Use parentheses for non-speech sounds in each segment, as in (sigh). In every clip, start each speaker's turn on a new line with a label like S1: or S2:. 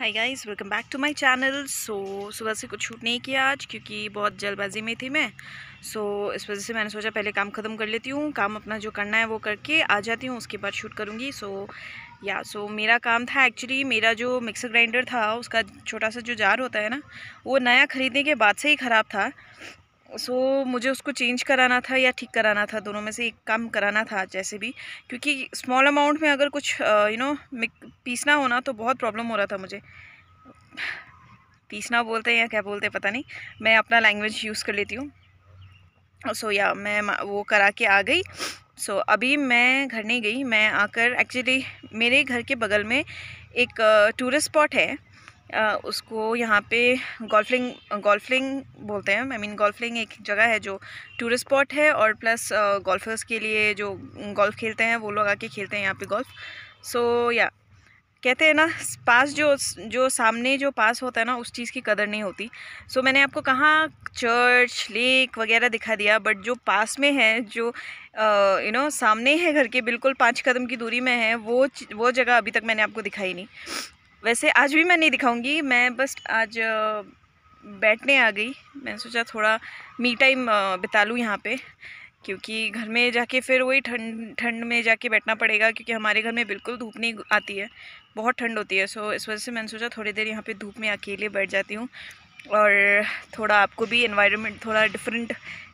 S1: Hi guys welcome back to my channel so सुबह से कुछ शूट नहीं किया आज क्योंकि बहुत जल्दबाजी में थी मैं सो so, इस वजह से मैंने सोचा पहले काम ख़त्म कर लेती हूँ काम अपना जो करना है वो करके आ जाती हूँ उसके बाद शूट करूँगी सो so, या सो so, मेरा काम था एक्चुअली मेरा जो मिक्सर ग्राइंडर था उसका छोटा सा जो जार होता है ना वो नया ख़रीदने के बाद से ही ख़राब था सो so, मुझे उसको चेंज कराना था या ठीक कराना था दोनों में से एक काम कराना था जैसे भी क्योंकि स्मॉल अमाउंट में अगर कुछ यू नो पीसना होना तो बहुत प्रॉब्लम हो रहा था मुझे पीसना बोलते हैं या क्या बोलते हैं पता नहीं मैं अपना लैंग्वेज यूज़ कर लेती हूँ सो so, या yeah, मैं वो करा के आ गई सो so, अभी मैं घर नहीं गई मैं आकर एक्चुअली मेरे घर के बगल में एक टूरिस्ट स्पॉट है उसको यहाँ पे गोल्फलिंग गोल्फलिंग बोलते हैं आई मीन गोल्फलिंग एक जगह है जो टूरिस्ट स्पॉट है और प्लस गोल्फर्स के लिए जो गोल्फ़ खेलते हैं वो लोग आके खेलते हैं यहाँ पे गोल्फ़ सो so, या yeah. कहते हैं ना पास जो जो सामने जो पास होता है ना उस चीज़ की कदर नहीं होती सो so, मैंने आपको कहाँ चर्च लेक वगैरह दिखा दिया बट जो पास में है जो यू नो सामने है घर के बिल्कुल पाँच कदम की दूरी में है वो वो जगह अभी तक मैंने आपको दिखाई नहीं वैसे आज भी मैं नहीं दिखाऊंगी मैं बस आज बैठने आ गई मैंने सोचा थोड़ा मी टाइम बिता लूँ यहाँ पे क्योंकि घर में जाके फिर वही ठंड ठंड में जाके बैठना पड़ेगा क्योंकि हमारे घर में बिल्कुल धूप नहीं आती है बहुत ठंड होती है सो इस वजह से मैंने सोचा थोड़ी देर यहाँ पे धूप में अकेले बैठ जाती हूँ और थोड़ा आपको भी इन्वायरमेंट थोड़ा डिफरेंट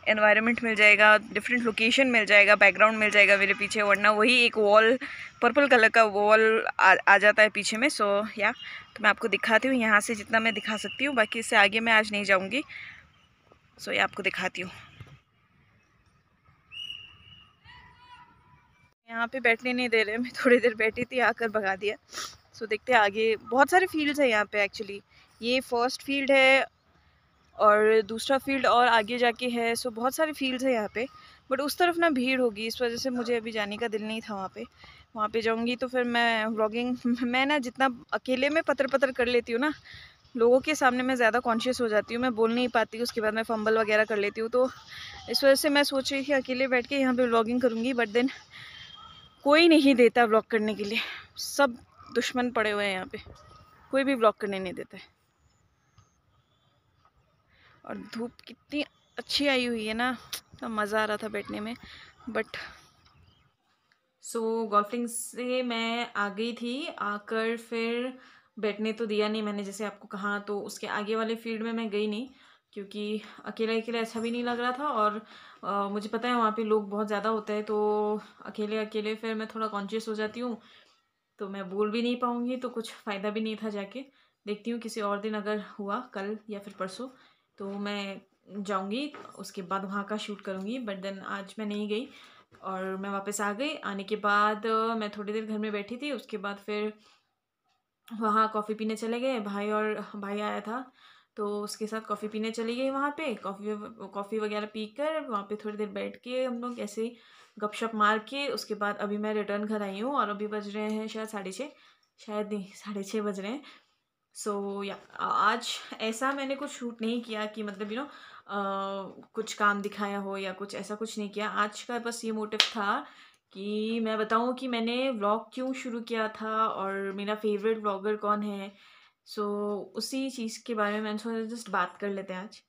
S1: इन्वायरमेंट मिल जाएगा डिफरेंट लोकेशन मिल जाएगा बैकग्राउंड मिल जाएगा मेरे पीछे वरना वही एक वॉल पर्पल कलर का वॉल आ, आ जाता है पीछे में सो so, या yeah, तो मैं आपको दिखाती हूँ यहाँ से जितना मैं दिखा सकती हूँ बाकी इससे आगे मैं आज नहीं जाऊँगी सो so, ये आपको दिखाती हूँ यहाँ पे बैठने नहीं दे रहे मैं थोड़ी देर बैठी थी आकर भगा दिया सो so, देखते आगे बहुत सारे फील्ड्स हैं यहाँ पे एक्चुअली ये फर्स्ट फील्ड है और दूसरा फील्ड और आगे जाके है सो बहुत सारे फील्ड्स हैं यहाँ पे बट उस तरफ ना भीड़ होगी इस वजह से मुझे अभी जाने का दिल नहीं था वहाँ पे वहाँ पे जाऊँगी तो फिर मैं व्लॉगिंग (laughs) मैं ना जितना अकेले में पत्र पत्र कर लेती हूँ ना लोगों के सामने मैं ज़्यादा कॉन्शियस हो जाती हूँ मैं बोल नहीं पाती उसके बाद मैं फंबल वगैरह कर लेती हूँ तो इस वजह से मैं सोच रही थी अकेले बैठ के यहाँ पर व्लॉगिंग करूँगी बट देन कोई नहीं देता व्लॉग करने के लिए सब दुश्मन पड़े हुए हैं यहाँ पर कोई भी व्लॉग करने नहीं देता है और धूप कितनी अच्छी आई हुई है ना तो मज़ा आ रहा था बैठने में बट सो so, गोल्फिंग से मैं आ गई थी आकर फिर बैठने तो दिया नहीं मैंने जैसे आपको कहा तो उसके आगे वाले फील्ड में मैं गई नहीं क्योंकि अकेला अकेला अच्छा भी नहीं लग रहा था और आ, मुझे पता है वहाँ पे लोग बहुत ज़्यादा होते हैं तो अकेले अकेले फिर मैं थोड़ा कॉन्शियस हो जाती हूँ तो मैं बोल भी नहीं पाऊँगी तो कुछ फ़ायदा भी नहीं था जाके देखती हूँ किसी और दिन अगर हुआ कल या फिर परसों तो मैं जाऊँगी उसके बाद वहाँ का शूट करूँगी बट देन आज मैं नहीं गई और मैं वापस आ गई आने के बाद मैं थोड़ी देर घर में बैठी थी उसके बाद फिर वहाँ कॉफ़ी पीने चले गए भाई और भाई आया था तो उसके साथ कॉफ़ी पीने चली गई वहाँ पे कॉफ़ी कॉफ़ी वगैरह पी कर वहाँ पर थोड़ी देर बैठ के हम लोग ऐसे गपशप मार के उसके बाद अभी मैं रिटर्न घर आई हूँ और अभी बज रहे हैं शायद साढ़े छः शायद नहीं साढ़े छः बज रहे हैं सो या आज ऐसा मैंने कुछ शूट नहीं किया कि मतलब यू नो कुछ काम दिखाया हो या कुछ ऐसा कुछ नहीं किया आज का बस ये मोटिव था कि मैं बताऊँ कि मैंने व्लॉग क्यों शुरू किया था और मेरा फेवरेट व्लॉगर कौन है सो so, उसी चीज़ के बारे में मैंने सोचा जस्ट बात कर लेते हैं आज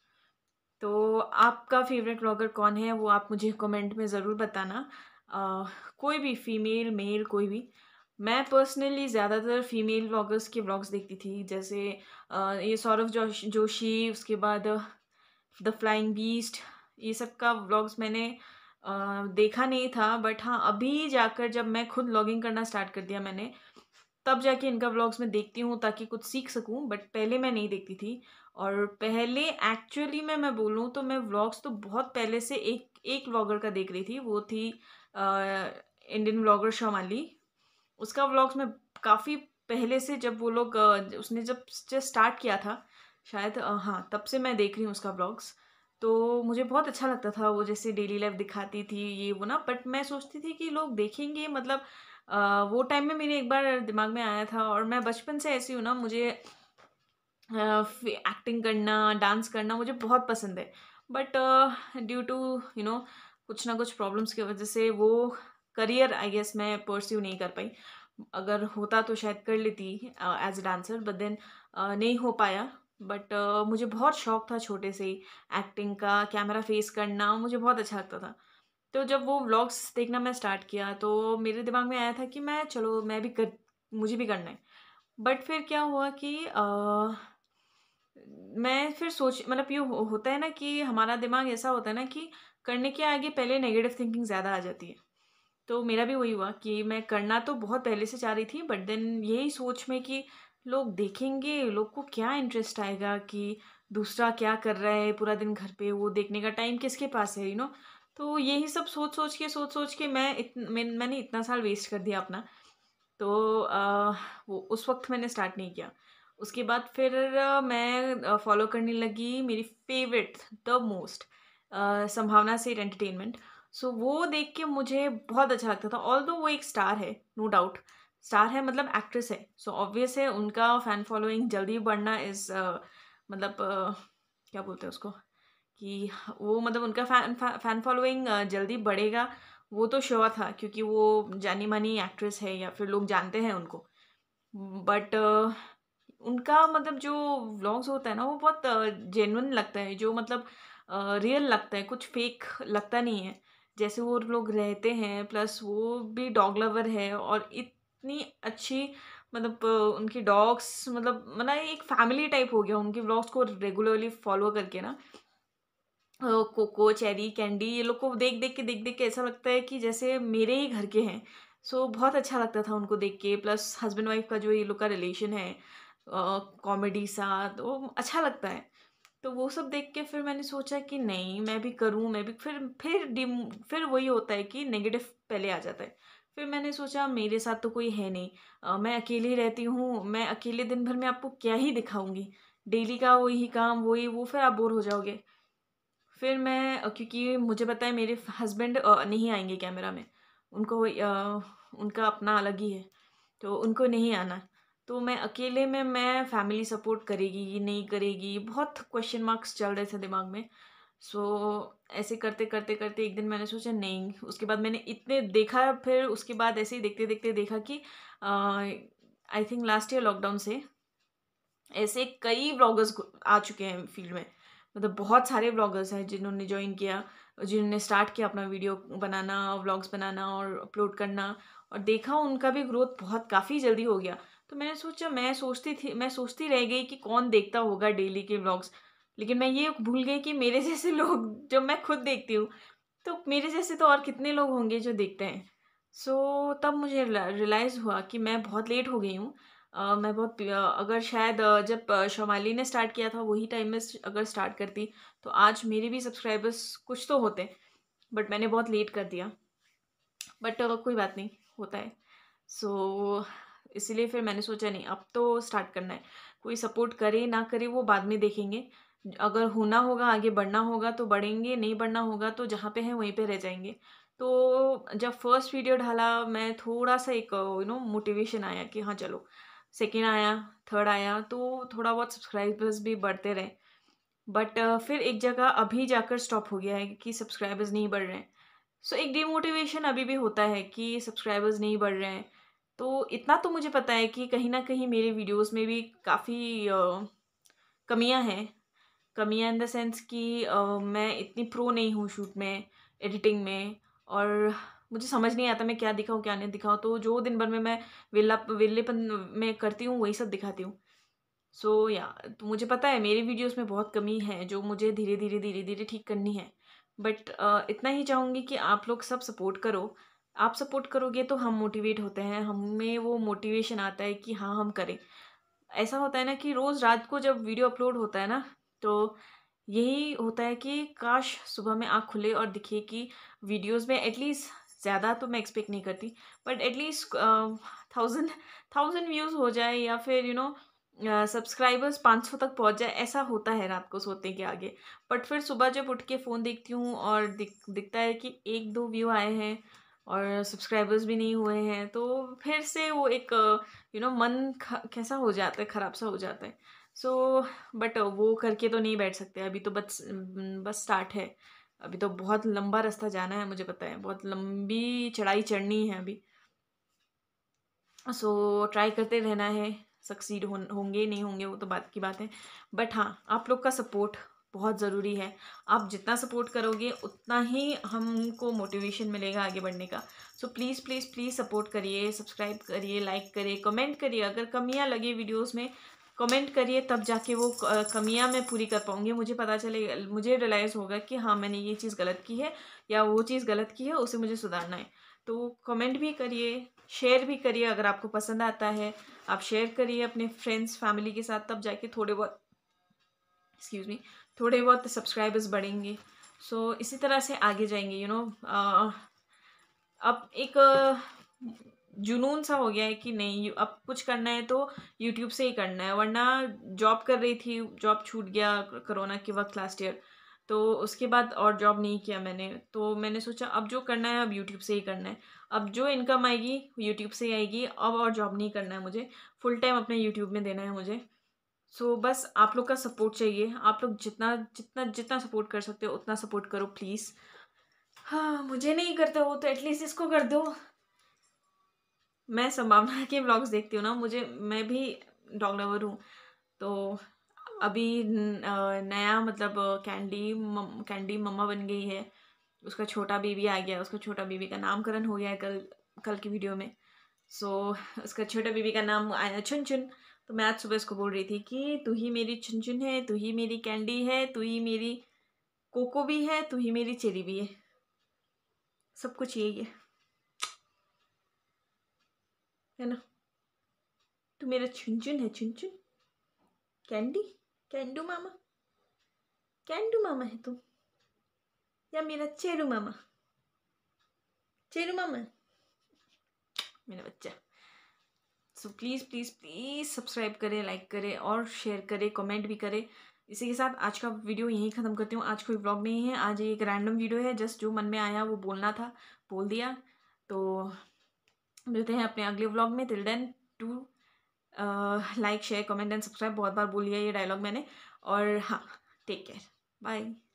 S1: तो आपका फेवरेट ब्लॉगर कौन है वो आप मुझे कमेंट में ज़रूर बताना आ, कोई भी फीमेल मेल कोई भी मैं पर्सनली ज़्यादातर फीमेल व्लॉगर्स के व्लॉग्स देखती थी जैसे ये सौरभ जोशी उसके बाद द फ्लाइंग बीस्ट ये सब का व्लॉग्स मैंने देखा नहीं था बट हाँ अभी जाकर जब मैं खुद व्लॉगिंग करना स्टार्ट कर दिया मैंने तब जाके इनका व्लॉग्स मैं देखती हूँ ताकि कुछ सीख सकूँ बट पहले मैं नहीं देखती थी और पहले एक्चुअली में मैं बोलूँ तो मैं व्लॉग्स तो बहुत पहले से एक एक व्लॉगर का देख रही थी वो थी इंडियन व्लॉगर शमाली उसका व्लॉग्स में काफ़ी पहले से जब वो लोग उसने जब जस्ट स्टार्ट किया था शायद हाँ तब से मैं देख रही हूँ उसका व्लॉग्स तो मुझे बहुत अच्छा लगता था वो जैसे डेली लाइफ दिखाती थी ये वो ना बट मैं सोचती थी कि लोग देखेंगे मतलब आ, वो टाइम में मेरे एक बार दिमाग में आया था और मैं बचपन से ऐसी हूँ ना मुझे आ, एक्टिंग करना डांस करना मुझे बहुत पसंद है but due to you know कुछ ना कुछ प्रॉब्लम्स की वजह से वो करियर आई गेस मैं परस्यू नहीं कर पाई अगर होता तो शायद कर लेती as a dancer but then नहीं हो पाया बट uh, मुझे बहुत शौक था छोटे से एक्टिंग का कैमरा फेस करना मुझे बहुत अच्छा लगता था तो जब वो व्लॉग्स देखना मैं स्टार्ट किया तो मेरे दिमाग में आया था कि मैं चलो मैं भी कर मुझे भी करना है बट फिर क्या हुआ कि आ, uh, मैं फिर सोच मतलब ये होता है ना कि हमारा दिमाग ऐसा होता है ना कि करने के आगे पहले नेगेटिव थिंकिंग ज़्यादा आ जाती है तो मेरा भी वही हुआ कि मैं करना तो बहुत पहले से चाह रही थी बट देन यही सोच में कि लोग देखेंगे लोग को क्या इंटरेस्ट आएगा कि दूसरा क्या कर रहा है पूरा दिन घर पे वो देखने का टाइम किसके पास है यू नो तो यही सब सोच सोच के सोच सोच के मैं इत, मैं मैंने इतना साल वेस्ट कर दिया अपना तो आ, वो उस वक्त मैंने स्टार्ट नहीं किया उसके बाद फिर मैं फॉलो करने लगी मेरी फेवरेट द मोस्ट संभावना से एंटरटेनमेंट सो वो देख के मुझे बहुत अच्छा लगता था ऑल वो एक स्टार है नो डाउट स्टार है मतलब एक्ट्रेस है सो so, ऑब्वियस है उनका फ़ैन फॉलोइंग जल्दी बढ़ना इज़ uh, मतलब uh, क्या बोलते हैं उसको कि वो मतलब उनका फैन फैन फॉलोइंग जल्दी बढ़ेगा वो तो श्योर था क्योंकि वो जानी मानी एक्ट्रेस है या फिर लोग जानते हैं उनको बट uh, उनका मतलब जो व्लॉग्स होता है ना वो बहुत जेनवन लगता है जो मतलब रियल लगता है कुछ फेक लगता नहीं है जैसे वो लोग रहते हैं प्लस वो भी डॉग लवर है और इतनी अच्छी मतलब उनकी डॉग्स मतलब मतलब एक फैमिली टाइप हो गया उनके ब्लॉग्स को रेगुलरली फॉलो करके ना कोको चेरी कैंडी ये लोग को देख देख के देख देख के ऐसा लगता है कि जैसे मेरे ही घर के हैं सो so, बहुत अच्छा लगता था उनको देख के प्लस हस्बैंड वाइफ का जो ये लोग का रिलेशन है कॉमेडी सा तो अच्छा लगता है तो वो सब देख के फिर मैंने सोचा कि नहीं मैं भी करूँ मैं भी फिर फिर डिम फिर वही होता है कि नेगेटिव पहले आ जाता है फिर मैंने सोचा मेरे साथ तो कोई है नहीं आ, मैं अकेली रहती हूँ मैं अकेले दिन भर में आपको क्या ही दिखाऊंगी डेली का वही काम वही वो फिर आप बोर हो जाओगे फिर मैं क्योंकि मुझे पता है मेरे हस्बैंड नहीं आएंगे कैमरा में उनको आ, उनका अपना अलग ही है तो उनको नहीं आना तो मैं अकेले में मैं फैमिली सपोर्ट करेगी कि नहीं करेगी बहुत क्वेश्चन मार्क्स चल रहे थे दिमाग में सो so, ऐसे करते करते करते एक दिन मैंने सोचा नहीं उसके बाद मैंने इतने देखा फिर उसके बाद ऐसे ही देखते देखते देखा कि I think last year lockdown से ऐसे कई ब्लॉगर्स आ चुके हैं फील्ड में मतलब बहुत सारे ब्लॉगर्स हैं जिन्होंने ज्वाइन किया जिन्होंने स्टार्ट किया अपना वीडियो बनाना व्लॉग्स बनाना और अपलोड करना और देखा उनका भी ग्रोथ बहुत काफ़ी जल्दी हो गया तो मैंने सोचा मैं सोचती थी मैं सोचती रह गई कि कौन देखता होगा डेली के ब्लॉग्स लेकिन मैं ये भूल गई कि मेरे जैसे लोग (laughs) जब मैं खुद देखती हूँ तो मेरे जैसे तो और कितने लोग होंगे जो देखते हैं सो so, तब मुझे रियलाइज़ हुआ कि मैं बहुत लेट हो गई हूँ Uh, मैं बहुत uh, अगर शायद uh, जब शमाली ने स्टार्ट किया था वही टाइम में अगर स्टार्ट करती तो आज मेरे भी सब्सक्राइबर्स कुछ तो होते बट मैंने बहुत लेट कर दिया बट कोई बात नहीं होता है सो so, इसलिए फिर मैंने सोचा नहीं अब तो स्टार्ट करना है कोई सपोर्ट करे ना करे वो बाद में देखेंगे अगर होना होगा आगे बढ़ना होगा तो बढ़ेंगे नहीं बढ़ना होगा तो जहाँ पे हैं वहीं पे रह जाएंगे तो जब फर्स्ट वीडियो डाला मैं थोड़ा सा एक यू नो मोटिवेशन आया कि हाँ चलो सेकेंड आया थर्ड आया तो थोड़ा बहुत सब्सक्राइबर्स भी बढ़ते रहे बट फिर एक जगह अभी जाकर स्टॉप हो गया है कि सब्सक्राइबर्स नहीं बढ़ रहे हैं सो so, एक डिमोटिवेशन अभी भी होता है कि सब्सक्राइबर्स नहीं बढ़ रहे हैं तो इतना तो मुझे पता है कि कहीं ना कहीं मेरे वीडियोस में भी काफ़ी कमियां हैं कमियां इन द सेंस कि मैं इतनी प्रो नहीं हूँ शूट में एडिटिंग में और मुझे समझ नहीं आता मैं क्या दिखाऊँ क्या नहीं दिखाऊँ तो जो दिन भर में मैं वेला वेलेपन में करती हूँ वही सब दिखाती हूँ सो so, या yeah, तो मुझे पता है मेरे वीडियोस में बहुत कमी है जो मुझे धीरे धीरे धीरे धीरे ठीक करनी है बट uh, इतना ही चाहूँगी कि आप लोग सब सपोर्ट करो आप सपोर्ट करोगे तो हम मोटिवेट होते हैं हमें वो मोटिवेशन आता है कि हाँ हम करें ऐसा होता है ना कि रोज़ रात को जब वीडियो अपलोड होता है ना तो यही होता है कि काश सुबह में आँख खुले और दिखे कि वीडियोस में एटलीस्ट ज़्यादा तो मैं एक्सपेक्ट नहीं करती but at least thousand thousand views हो जाए या फिर यू नो सब्सक्राइबर्स पाँच सौ तक पहुँच जाए ऐसा होता है रात को सोते के आगे बट फिर सुबह जब उठ के फ़ोन देखती हूँ और दिख दिखता है कि एक दो व्यू आए हैं और सब्सक्राइबर्स भी नहीं हुए हैं तो फिर से वो एक यू नो मन कैसा हो जाता है ख़राब सा हो जाता है सो so, बट वो करके तो नहीं बैठ सकते अभी तो बस बस स्टार्ट है अभी तो बहुत लंबा रास्ता जाना है मुझे पता है बहुत लंबी चढ़ाई चढ़नी है अभी सो so, ट्राई करते रहना है सक्सीड हो, होंगे नहीं होंगे वो तो बात की बात है बट हाँ आप लोग का सपोर्ट बहुत ज़रूरी है आप जितना सपोर्ट करोगे उतना ही हमको मोटिवेशन मिलेगा आगे बढ़ने का so please please please support करिए सब्सक्राइब करिए लाइक करिए कमेंट करिए अगर कमियाँ लगे वीडियोस में कमेंट करिए तब जाके वो कमियाँ मैं पूरी कर पाऊँगी मुझे पता चलेगा मुझे रियलाइज़ होगा कि हाँ मैंने ये चीज़ गलत की है या वो चीज़ गलत की है उसे मुझे सुधारना है तो कमेंट भी करिए शेयर भी करिए अगर आपको पसंद आता है आप शेयर करिए अपने फ्रेंड्स फैमिली के साथ तब जाके थोड़े बहुत एक्सक्यूज़ मी थोड़े बहुत सब्सक्राइबर्स बढ़ेंगे सो so, इसी तरह से आगे जाएंगे यू you नो know, अब एक जुनून सा हो गया है कि नहीं अब कुछ करना है तो यूट्यूब से ही करना है वरना जॉब कर रही थी जॉब छूट गया कोरोना के वक्त लास्ट ईयर तो उसके बाद और जॉब नहीं किया मैंने तो मैंने सोचा अब जो करना है अब यूट्यूब से ही करना है अब जो इनकम आएगी यूट्यूब से ही आएगी अब और जॉब नहीं करना है मुझे फुल टाइम अपने यूट्यूब में देना है मुझे सो so, बस आप लोग का सपोर्ट चाहिए आप लोग जितना जितना जितना सपोर्ट कर सकते हो उतना सपोर्ट करो प्लीज़ हाँ मुझे नहीं करता हो तो एटलीस्ट इसको कर दो मैं संभावना के ब्लॉग्स देखती हूँ ना मुझे मैं भी डॉग लवर हूँ तो अभी नया मतलब कैंडी कैंडी मम्मा बन गई है उसका छोटा बीबी आ गया उसका छोटा बीबी का नामकरण हो गया है कल कल की वीडियो में सो so, उसका छोटा बीबी का नाम आया चुन चुन तो मैं आज सुबह इसको बोल रही थी कि तू ही मेरी चुन चुन है तू ही मेरी कैंडी है तू ही मेरी कोको भी है तू ही मेरी चेरी भी है सब कुछ यही है है ना तू मेरा चुन चुन है चुन चुन कैंडी कैंडू मामा कैंडू मामा है तुम या मेरा चेरू मामा चेरू मामा मेरा बच्चा so please please please subscribe करें लाइक करें और शेयर करें कमेंट भी करें इसी के साथ आज का वीडियो यहीं ख़त्म करती हूँ आज कोई ब्लॉग नहीं है आज एक रैंडम वीडियो है जस्ट जो मन में आया वो बोलना था बोल दिया तो मिलते हैं अपने अगले ब्लॉग में till then to like share comment and subscribe बहुत बार बोल लिया ये डायलॉग मैंने और हाँ टेक केयर बाय